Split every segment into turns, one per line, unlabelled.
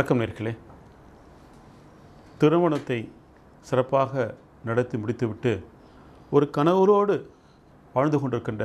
வணக்கம் நேர்களே திருமணத்தை சிறப்பாக நடத்தி முடித்துவிட்டு ஒரு கணவரோடு வாழ்ந்து கொண்டிருக்கின்ற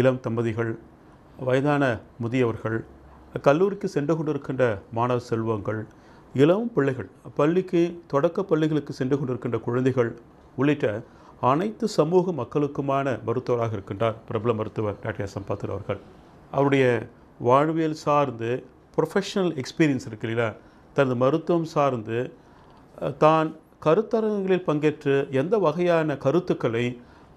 இளம் தம்பதிகள் வயதான முதியவர்கள் கல்லூரிக்கு சென்று கொண்டிருக்கின்ற மாணவ செல்வங்கள் இளம் பிள்ளைகள் பள்ளிக்கு தொடக்க பள்ளிகளுக்கு சென்று கொண்டிருக்கின்ற குழந்தைகள் உள்ளிட்ட அனைத்து சமூக மக்களுக்குமான மருத்துவராக இருக்கின்றார் பிரபல மருத்துவர் டாக்டர் சம்பாத்தூர் அவர்கள் அவருடைய வாழ்வியல் சார்ந்து ப்ரொஃபஷனல் எக்ஸ்பீரியன்ஸ் இருக்கு இல்லையா தனது மருத்துவம் சார்ந்து தான் கருத்தரங்குகளில் பங்கேற்று எந்த வகையான கருத்துக்களை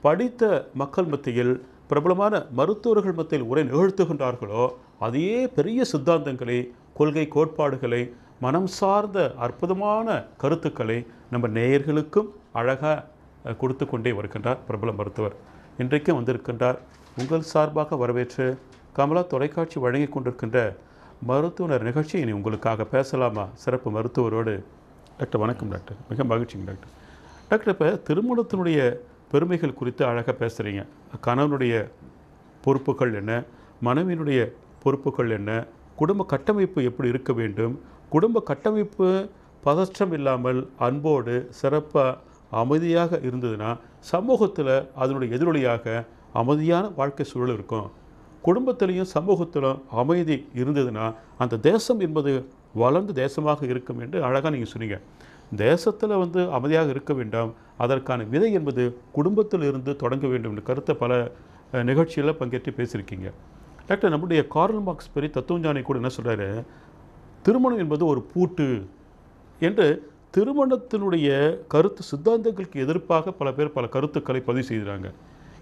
படித்த மக்கள் மத்தியில் பிரபலமான மருத்துவர்கள் மத்தியில் உரை நிகழ்த்துகின்றார்களோ அதே பெரிய சித்தாந்தங்களை கொள்கை கோட்பாடுகளை மனம் சார்ந்த அற்புதமான கருத்துக்களை நம்ம நேயர்களுக்கும் அழகாக கொடுத்து கொண்டே வருகின்றார் பிரபல மருத்துவர் இன்றைக்கும் வந்திருக்கின்றார் உங்கள் சார்பாக வரவேற்று கமலா தொலைக்காட்சி வழங்கி கொண்டிருக்கின்ற மருத்துவர் நிகழ்ச்சி இனி உங்களுக்காக பேசலாமா சிறப்பு மருத்துவரோடு டாக்டர் வணக்கம் டாக்டர் மிக மகிழ்ச்சிங்க டாக்டர் டாக்டர் இப்போ திருமணத்தினுடைய பெருமைகள் குறித்து அழகாக பேசுகிறீங்க கணவனுடைய பொறுப்புகள் என்ன மனைவியினுடைய பொறுப்புகள் என்ன குடும்ப கட்டமைப்பு எப்படி இருக்க வேண்டும் குடும்ப கட்டமைப்பு பதற்றம் இல்லாமல் அன்போடு சிறப்பாக அமைதியாக இருந்ததுன்னா சமூகத்தில் அதனுடைய எதிரொலியாக அமைதியான வாழ்க்கை சூழல் இருக்கும் குடும்பத்திலையும் சமூகத்திலும் அமைதி இருந்ததுன்னா அந்த தேசம் என்பது வளர்ந்து தேசமாக இருக்கும் என்று அழகாக நீங்கள் சொன்னீங்க தேசத்தில் வந்து அமைதியாக இருக்க வேண்டாம் அதற்கான விதை என்பது குடும்பத்தில் இருந்து தொடங்க வேண்டும் என்ற கருத்தை பல நிகழ்ச்சியில் பங்கேற்று பேசியிருக்கீங்க டாக்டர் நம்முடைய கார்ல் மார்க்ஸ் பெரிய தத்துவஞானி கூட என்ன சொல்கிறாரு திருமணம் என்பது ஒரு பூட்டு என்று திருமணத்தினுடைய கருத்து சித்தாந்தங்களுக்கு எதிர்ப்பாக பல பேர் பல கருத்துக்களை பதிவு செய்கிறாங்க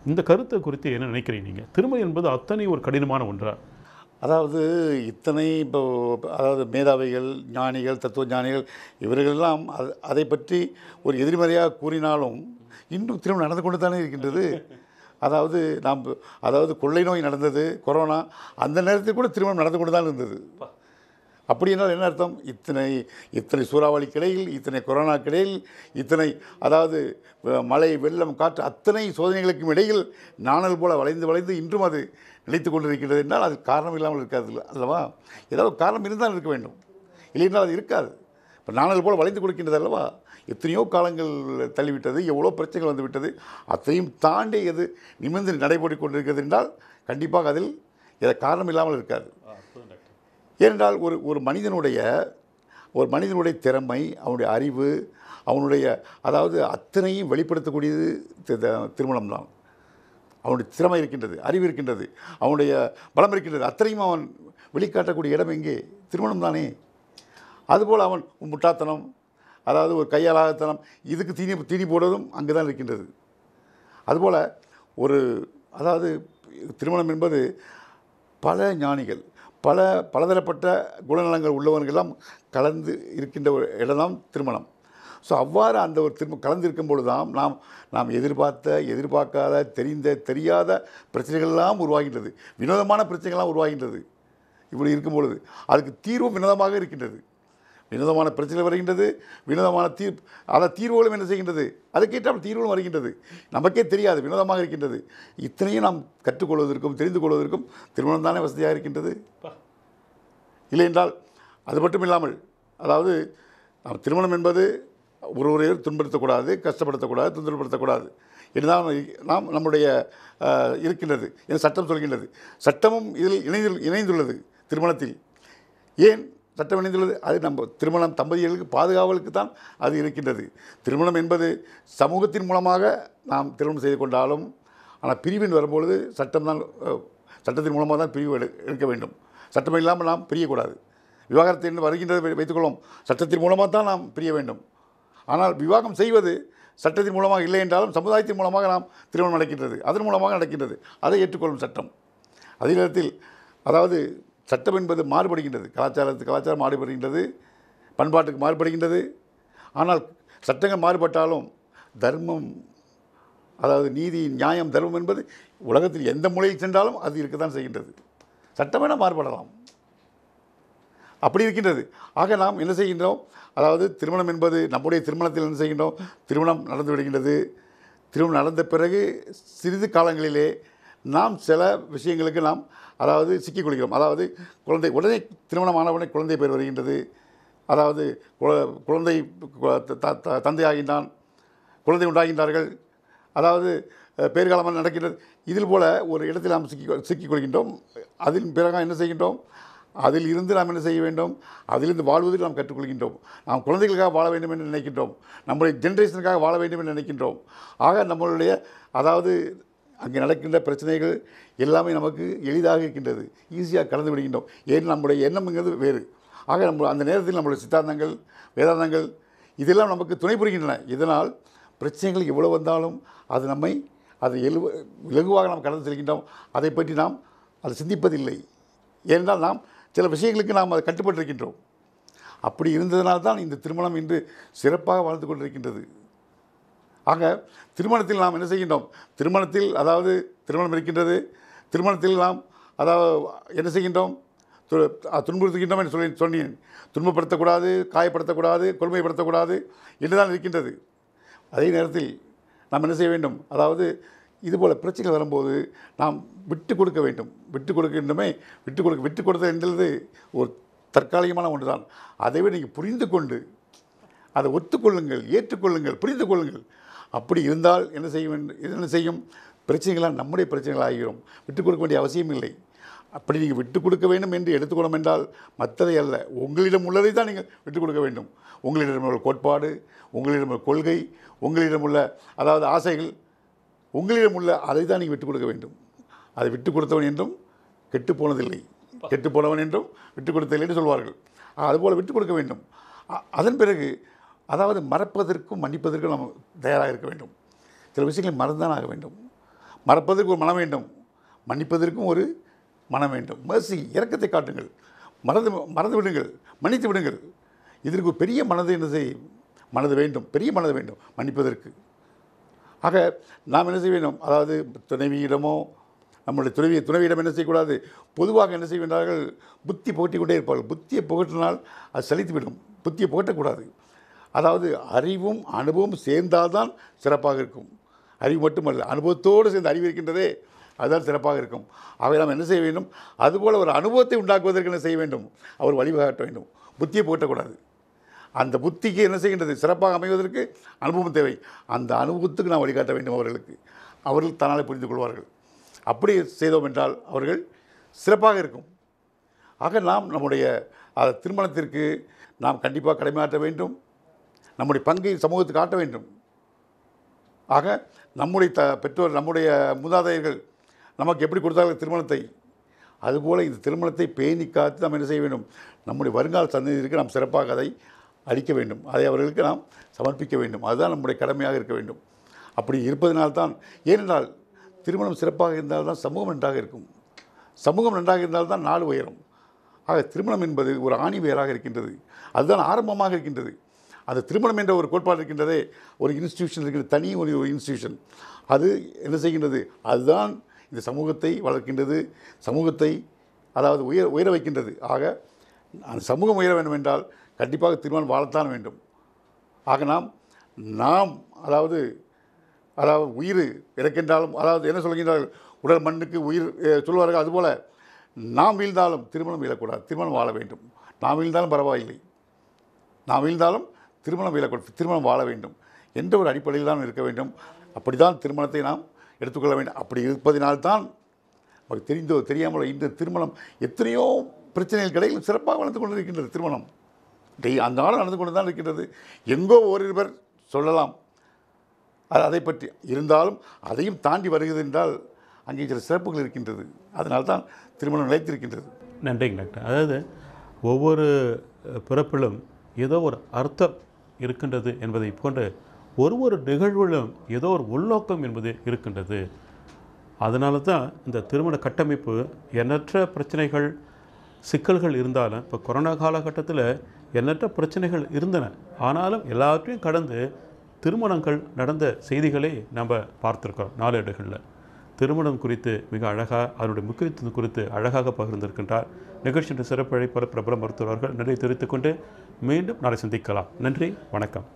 இந்த கருத்தை குறித்து என்ன நினைக்கிறீங்க நீங்கள் திருமணம் என்பது
அத்தனை ஒரு கடினமான ஒன்றா அதாவது இத்தனை இப்போ அதாவது மேதாவிகள் ஞானிகள் தத்துவ ஞானிகள் இவர்களெல்லாம் அது அதை பற்றி ஒரு எதிர்மறையாக கூறினாலும் இன்னும் திருமணம் நடந்து கொண்டு தானே இருக்கின்றது அதாவது நாம் அதாவது கொள்ளை நோய் நடந்தது கொரோனா அந்த நேரத்தில் கூட திருமணம் நடந்து கொண்டு தான் இருந்தது என்றால் என்ன அர்த்தம் இத்தனை இத்தனை சூறாவளி கிடையில் இத்தனை கொரோனா கிடையில் இத்தனை அதாவது மழை வெள்ளம் காற்று அத்தனை சோதனைகளுக்கும் இடையில் நாணல் போல வளைந்து வளைந்து இன்றும் அது நினைத்து கொண்டிருக்கிறது என்றால் அது காரணம் இல்லாமல் இருக்காது அல்லவா ஏதாவது காரணம் இருந்தால் இருக்க வேண்டும் இல்லைன்னால் அது இருக்காது இப்போ நாணல் போல் வளைந்து கொடுக்கின்றது அல்லவா எத்தனையோ காலங்கள் தள்ளிவிட்டது எவ்வளோ பிரச்சனைகள் வந்துவிட்டது அத்தையும் தாண்டி எது நிமிர்ந்து நடைபெற்று கொண்டிருக்கிறது என்றால் கண்டிப்பாக அதில் எதை காரணம் இல்லாமல் இருக்காது ஏனென்றால் ஒரு ஒரு மனிதனுடைய ஒரு மனிதனுடைய திறமை அவனுடைய அறிவு அவனுடைய அதாவது அத்தனையும் வெளிப்படுத்தக்கூடியது திருமணம் தான் அவனுடைய திறமை இருக்கின்றது அறிவு இருக்கின்றது அவனுடைய பலம் இருக்கின்றது அத்தனையும் அவன் வெளிக்காட்டக்கூடிய இடம் எங்கே திருமணம் தானே அதுபோல் அவன் முட்டாத்தனம் அதாவது ஒரு கையாளாகத்தனம் இதுக்கு தீனி தீனி போடுவதும் அங்கே தான் இருக்கின்றது அதுபோல் ஒரு அதாவது திருமணம் என்பது பல ஞானிகள் பல பலதரப்பட்ட குணநலங்கள் உள்ளவர்களெல்லாம் கலந்து இருக்கின்ற ஒரு இடம் தான் திருமணம் ஸோ அவ்வாறு அந்த ஒரு திரும்ப கலந்திருக்கும் பொழுது தான் நாம் நாம் எதிர்பார்த்த எதிர்பார்க்காத தெரிந்த தெரியாத பிரச்சனைகள்லாம் உருவாகின்றது வினோதமான பிரச்சனைகள்லாம் உருவாகின்றது இப்படி இருக்கும் பொழுது அதுக்கு தீர்வும் வினோதமாக இருக்கின்றது வினோதமான பிரச்சனை வருகின்றது வினோதமான தீர் அதை தீர்வுகளும் என்ன செய்கின்றது அதுக்கேற்றால் தீர்வுகளும் வருகின்றது நமக்கே தெரியாது வினோதமாக இருக்கின்றது இத்தனையும் நாம் கற்றுக்கொள்வதற்கும் தெரிந்து கொள்வதற்கும் திருமணம் தானே வசதியாக இருக்கின்றது இல்லை என்றால் அது மட்டும் இல்லாமல் அதாவது திருமணம் என்பது ஒருவரையர் துன்படுத்தக்கூடாது கஷ்டப்படுத்தக்கூடாது தொந்தரப்படுத்தக்கூடாது என்றுதான் நாம் நம்முடைய இருக்கின்றது என்று சட்டம் சொல்கின்றது சட்டமும் இதில் இணைந்து இணைந்துள்ளது திருமணத்தில் ஏன் சட்டம் இணைந்துள்ளது அது நம்ம திருமணம் தம்பதிகளுக்கு பாதுகாவலுக்கு தான் அது இருக்கின்றது திருமணம் என்பது சமூகத்தின் மூலமாக நாம் திருமணம் செய்து கொண்டாலும் ஆனால் பிரிவின் வரும்பொழுது சட்டம் தான் சட்டத்தின் மூலமாக தான் பிரிவு எடுக்க வேண்டும் சட்டம் இல்லாமல் நாம் பிரியக்கூடாது விவாகரத்து என்று வருகின்றது வைத்துக்கொள்வோம் சட்டத்தின் மூலமாக தான் நாம் பிரிய வேண்டும் ஆனால் விவாகம் செய்வது சட்டத்தின் மூலமாக இல்லை என்றாலும் சமுதாயத்தின் மூலமாக நாம் திருமணம் நடக்கின்றது அதன் மூலமாக நடக்கின்றது அதை ஏற்றுக்கொள்ளும் சட்டம் அதே நேரத்தில் அதாவது சட்டம் என்பது மாறுபடுகின்றது கலாச்சாரத்துக்கு கலாச்சாரம் மாறுபடுகின்றது பண்பாட்டுக்கு மாறுபடுகின்றது ஆனால் சட்டங்கள் மாறுபட்டாலும் தர்மம் அதாவது நீதி நியாயம் தர்மம் என்பது உலகத்தில் எந்த மொழியில் சென்றாலும் அது இருக்க தான் செய்கின்றது சட்டமென மாறுபடலாம் அப்படி இருக்கின்றது ஆக நாம் என்ன செய்கின்றோம் அதாவது திருமணம் என்பது நம்முடைய திருமணத்தில் என்ன செய்கின்றோம் திருமணம் நடந்து விடுகின்றது திருமணம் நடந்த பிறகு சிறிது காலங்களிலே நாம் சில விஷயங்களுக்கு நாம் அதாவது சிக்கி கொள்கிறோம் அதாவது குழந்தை உடனே திருமணம் ஆனவுடனே குழந்தை பேர் வருகின்றது அதாவது குழந்தை தந்தை ஆகின்றான் குழந்தை உண்டாகின்றார்கள் அதாவது பேர்காலமாக நடக்கின்றது இதில் போல் ஒரு இடத்தில் நாம் சிக்கி சிக்கிக் கொள்கின்றோம் அதில் பிறகு என்ன செய்கின்றோம் அதில் இருந்து நாம் என்ன செய்ய வேண்டும் அதிலிருந்து வாழ்வதில் நாம் கற்றுக்கொள்கின்றோம் நாம் குழந்தைகளுக்காக வாழ வேண்டும் என்று நினைக்கின்றோம் நம்முடைய ஜென்ரேஷனுக்காக வாழ வேண்டும் என்று நினைக்கின்றோம் ஆக நம்மளுடைய அதாவது அங்கே நடக்கின்ற பிரச்சனைகள் எல்லாமே நமக்கு எளிதாக இருக்கின்றது ஈஸியாக கலந்து விடுகின்றோம் ஏன் நம்முடைய எண்ணம்ங்கிறது வேறு ஆக நம்ம அந்த நேரத்தில் நம்மளுடைய சித்தாந்தங்கள் வேதாந்தங்கள் இதெல்லாம் நமக்கு துணை புரிகின்றன இதனால் பிரச்சனைகள் எவ்வளோ வந்தாலும் அது நம்மை அது எழுவ இலகுவாக நாம் கடந்து செல்கின்றோம் அதை பற்றி நாம் அதை சிந்திப்பதில்லை ஏனென்றால் நாம் சில விஷயங்களுக்கு நாம் அதை கட்டுப்பட்டிருக்கின்றோம் அப்படி இருந்ததனால் தான் இந்த திருமணம் இன்று சிறப்பாக வாழ்ந்து கொண்டிருக்கின்றது ஆக திருமணத்தில் நாம் என்ன செய்கின்றோம் திருமணத்தில் அதாவது திருமணம் இருக்கின்றது திருமணத்தில் நாம் அதாவது என்ன செய்கின்றோம் துன்புறுத்துகின்றோம் என்று சொல்லி சொன்னேன் துன்பப்படுத்தக்கூடாது காயப்படுத்தக்கூடாது கொடுமைப்படுத்தக்கூடாது என்றுதான் இருக்கின்றது அதே நேரத்தில் நாம் என்ன செய்ய வேண்டும் அதாவது இதுபோல் பிரச்சனைகள் வரும்போது நாம் விட்டு கொடுக்க வேண்டும் விட்டு கொடுக்கின்றமே விட்டு கொடுக்க விட்டு கொடுத்தல் என்றது ஒரு தற்காலிகமான ஒன்று தான் அதைவே நீங்கள் புரிந்து கொண்டு அதை ஒத்துக்கொள்ளுங்கள் ஏற்றுக்கொள்ளுங்கள் புரிந்து கொள்ளுங்கள் அப்படி இருந்தால் என்ன செய்யும் என்ன செய்யும் பிரச்சனைகளால் நம்முடைய பிரச்சனைகளாகிடும் விட்டுக் கொடுக்க வேண்டிய அவசியம் இல்லை அப்படி நீங்கள் விட்டுக் கொடுக்க வேண்டும் என்று எடுத்துக்கொள்ளும் என்றால் மற்றதை அல்ல உங்களிடம் உள்ளதை தான் நீங்கள் விட்டுக் கொடுக்க வேண்டும் உங்களிடம் உள்ள கோட்பாடு உங்களிடம் உள்ள கொள்கை உங்களிடம் உள்ள அதாவது ஆசைகள் உங்களிடம் உள்ள அதை தான் நீங்கள் விட்டுக் கொடுக்க வேண்டும் அதை விட்டுக் கொடுத்தவன் என்றும் கெட்டுப்போனதில்லை கெட்டுப்போனவன் என்றும் விட்டுக் கொடுத்ததில்லை என்று சொல்வார்கள் அதுபோல் விட்டுக் கொடுக்க வேண்டும் அதன் பிறகு அதாவது மறப்பதற்கும் மன்னிப்பதற்கும் நம்ம தயாராக இருக்க வேண்டும் சில விஷயங்களை மறந்தான் ஆக வேண்டும் மறப்பதற்கு ஒரு மனம் வேண்டும் மன்னிப்பதற்கும் ஒரு மனம் வேண்டும் மசி இறக்கத்தை காட்டுங்கள் மறந்து மறந்து விடுங்கள் மன்னித்து விடுங்கள் இதற்கு பெரிய மனது என்ன என்னது மனது வேண்டும் பெரிய மனது வேண்டும் மன்னிப்பதற்கு ஆக நாம் என்ன செய்ய வேண்டும் அதாவது துணைவியிடமோ நம்முடைய துணைவி துணைவியிடம் என்ன செய்யக்கூடாது பொதுவாக என்ன செய்கின்றார்கள் புத்தி புகட்டிக்கொண்டே இருப்பார்கள் புத்தியை புகட்டினால் அது செழித்துவிடும் புத்தியை புகட்டக்கூடாது அதாவது அறிவும் அனுபவம் சேர்ந்தால்தான் சிறப்பாக இருக்கும் அறிவு மட்டுமல்ல அனுபவத்தோடு சேர்ந்து அறிவு இருக்கின்றதே அதுதான் சிறப்பாக இருக்கும் அவை நாம் என்ன செய்ய வேண்டும் அதுபோல் ஒரு அனுபவத்தை உண்டாக்குவதற்கு என்ன செய்ய வேண்டும் அவர் வழிவகாட்ட வேண்டும் புத்தியை போட்டக்கூடாது அந்த புத்திக்கு என்ன செய்கின்றது சிறப்பாக அமைவதற்கு அனுபவம் தேவை அந்த அனுபவத்துக்கு நாம் வழிகாட்ட வேண்டும் அவர்களுக்கு அவர்கள் தன்னால் புரிந்து கொள்வார்கள் அப்படி செய்தோம் என்றால் அவர்கள் சிறப்பாக இருக்கும் ஆக நாம் நம்முடைய திருமணத்திற்கு நாம் கண்டிப்பாக கடமையாற்ற வேண்டும் நம்முடைய பங்கை சமூகத்துக்கு காட்ட வேண்டும் ஆக நம்முடைய த பெற்றோர் நம்முடைய மூதாதையர்கள் நமக்கு எப்படி கொடுத்தார்கள் திருமணத்தை அதுபோல் இந்த திருமணத்தை பேணி காத்து நாம் என்ன செய்ய வேண்டும் நம்முடைய வருங்கால சந்ததியிற்கு நாம் சிறப்பாக அதை அளிக்க வேண்டும் அதை அவர்களுக்கு நாம் சமர்ப்பிக்க வேண்டும் அதுதான் நம்முடைய கடமையாக இருக்க வேண்டும் அப்படி இருப்பதனால்தான் ஏனென்றால் திருமணம் சிறப்பாக இருந்தால்தான் சமூகம் நன்றாக இருக்கும் சமூகம் நன்றாக இருந்தால்தான் நாடு உயரும் ஆக திருமணம் என்பது ஒரு ஆணி வேறாக இருக்கின்றது அதுதான் ஆரம்பமாக இருக்கின்றது அந்த திருமணம் என்ற ஒரு கோட்பாடு இருக்கின்றதே ஒரு இன்ஸ்டியூஷன் இருக்கின்ற தனி ஒரு இன்ஸ்டியூஷன் அது என்ன செய்கின்றது அதுதான் இந்த சமூகத்தை வளர்க்கின்றது சமூகத்தை அதாவது உயர் உயர வைக்கின்றது ஆக அந்த சமூகம் உயர வேண்டும் என்றால் கண்டிப்பாக திருமணம் வாழத்தான் வேண்டும் ஆக நாம் நாம் அதாவது அதாவது உயிர் இறக்கின்றாலும் அதாவது என்ன சொல்கின்றார்கள் உடல் மண்ணுக்கு உயிர் சொல்வார்கள் அதுபோல் நாம் வீழ்ந்தாலும் திருமணம் வீழக்கூடாது திருமணம் வாழ வேண்டும் நாம் வீழ்ந்தாலும் பரவாயில்லை நாம் வீழ்ந்தாலும் திருமணம் விலக்கு திருமணம் வாழ வேண்டும் என்ற ஒரு அடிப்படையில் தான் இருக்க வேண்டும் அப்படி தான் திருமணத்தை நாம் எடுத்துக்கொள்ள வேண்டும் அப்படி இருப்பதினால்தான் நமக்கு தெரிந்தோ தெரியாமல் இந்த திருமணம் எத்தனையோ பிரச்சனைகள் கிடையில் சிறப்பாக வளர்ந்து கொண்டு இருக்கின்றது திருமணம் டெய் அந்த நாளும் நடந்து கொண்டு தான் இருக்கின்றது எங்கோ ஓரிருவர் சொல்லலாம் அது அதை பற்றி இருந்தாலும் அதையும் தாண்டி வருகிறது என்றால் அங்கே சில சிறப்புகள் இருக்கின்றது அதனால்தான் திருமணம் நிலைத்திருக்கின்றது
நன்றிங்க டாக்டர் அதாவது ஒவ்வொரு பிறப்பிலும் ஏதோ ஒரு அர்த்தம் இருக்கின்றது என்பதை போன்று ஒரு ஒரு நிகழ்விலும் ஏதோ ஒரு உள்நோக்கம் என்பது இருக்கின்றது அதனால தான் இந்த திருமண கட்டமைப்பு எண்ணற்ற பிரச்சனைகள் சிக்கல்கள் இருந்தாலும் இப்போ கொரோனா காலகட்டத்தில் எண்ணற்ற பிரச்சனைகள் இருந்தன ஆனாலும் எல்லாத்தையும் கடந்து திருமணங்கள் நடந்த செய்திகளை நம்ம பார்த்துருக்கோம் நாளேடுகளில் திருமணம் குறித்து மிக அழகாக அதனுடைய முக்கியத்துவம் குறித்து அழகாக பகிர்ந்திருக்கின்றார் நிகழ்ச்சியின் சிறப்பழைப்பவர் பிரபல மருத்துவர்கள் நிறைய தெரிவித்துக்கொண்டு மீண்டும் நாளை சந்திக்கலாம் நன்றி வணக்கம்